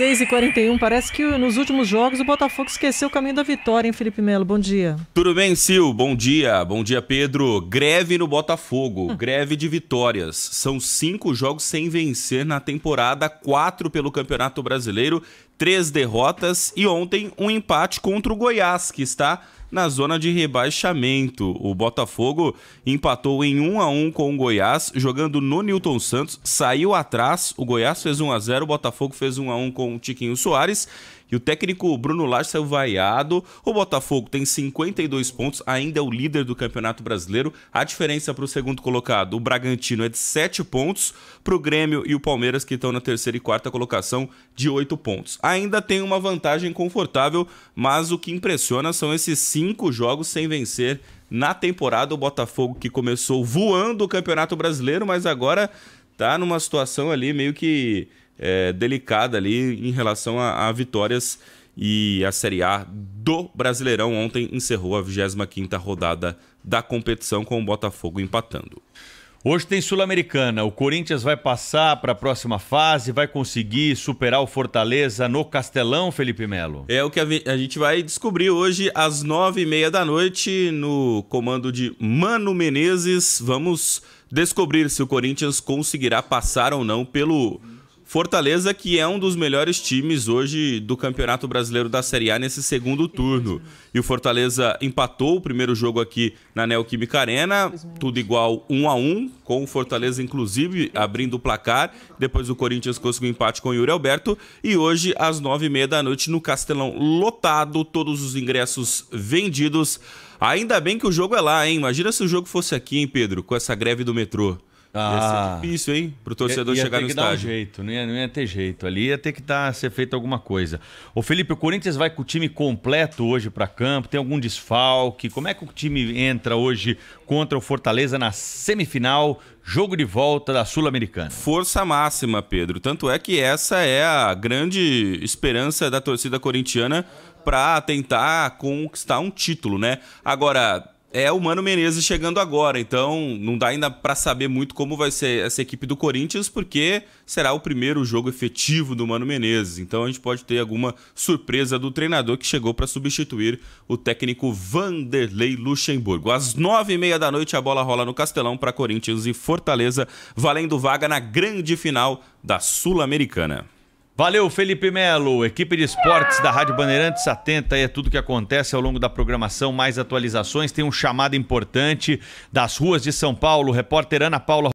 6 e 41 parece que nos últimos jogos o Botafogo esqueceu o caminho da vitória, hein, Felipe Melo? Bom dia. Tudo bem, Sil? Bom dia. Bom dia, Pedro. Greve no Botafogo, hum. greve de vitórias. São cinco jogos sem vencer na temporada, quatro pelo Campeonato Brasileiro, três derrotas e ontem um empate contra o Goiás, que está na zona de rebaixamento. O Botafogo empatou em 1 a 1 com o Goiás, jogando no Newton Santos, saiu atrás, o Goiás fez 1 a 0, o Botafogo fez 1 a 1 com o Tiquinho Soares e o técnico Bruno Lage saiu vaiado. O Botafogo tem 52 pontos, ainda é o líder do Campeonato Brasileiro. A diferença para o segundo colocado, o Bragantino, é de 7 pontos. Para o Grêmio e o Palmeiras, que estão na terceira e quarta colocação, de 8 pontos. Ainda tem uma vantagem confortável, mas o que impressiona são esses 5 jogos sem vencer na temporada. O Botafogo que começou voando o Campeonato Brasileiro, mas agora tá numa situação ali meio que é, delicada ali em relação a, a vitórias. E a Série A do Brasileirão ontem encerrou a 25 rodada da competição com o Botafogo empatando. Hoje tem Sul-Americana. O Corinthians vai passar para a próxima fase, vai conseguir superar o Fortaleza no Castelão, Felipe Melo? É o que a gente vai descobrir hoje às nove e meia da noite no comando de Mano Menezes. Vamos descobrir se o Corinthians conseguirá passar ou não pelo Fortaleza, que é um dos melhores times hoje do Campeonato Brasileiro da Série A nesse segundo turno. E o Fortaleza empatou o primeiro jogo aqui na Neoquímica Arena, tudo igual um a um, com o Fortaleza, inclusive, abrindo o placar. Depois o Corinthians conseguiu um empate com o Yuri Alberto. E hoje, às nove e meia da noite, no Castelão, lotado, todos os ingressos vendidos. Ainda bem que o jogo é lá, hein? Imagina se o jogo fosse aqui, hein, Pedro, com essa greve do metrô. Ah. Ia ser difícil, hein? Pro torcedor ia, ia chegar no estádio. um jeito, não ia, não ia ter jeito. Ali ia ter que dar, tá, ser feita alguma coisa. Ô Felipe, o Corinthians vai com o time completo hoje para campo? Tem algum desfalque? Como é que o time entra hoje contra o Fortaleza na semifinal, jogo de volta da Sul-Americana? Força máxima, Pedro. Tanto é que essa é a grande esperança da torcida corintiana para tentar conquistar um título, né? Agora, é o Mano Menezes chegando agora, então não dá ainda para saber muito como vai ser essa equipe do Corinthians, porque será o primeiro jogo efetivo do Mano Menezes. Então a gente pode ter alguma surpresa do treinador que chegou para substituir o técnico Vanderlei Luxemburgo. Às nove e meia da noite a bola rola no Castelão para Corinthians e Fortaleza, valendo vaga na grande final da Sul-Americana. Valeu, Felipe Melo, equipe de esportes da Rádio Bandeirantes, atenta aí a tudo que acontece ao longo da programação, mais atualizações, tem um chamado importante das ruas de São Paulo, repórter Ana Paula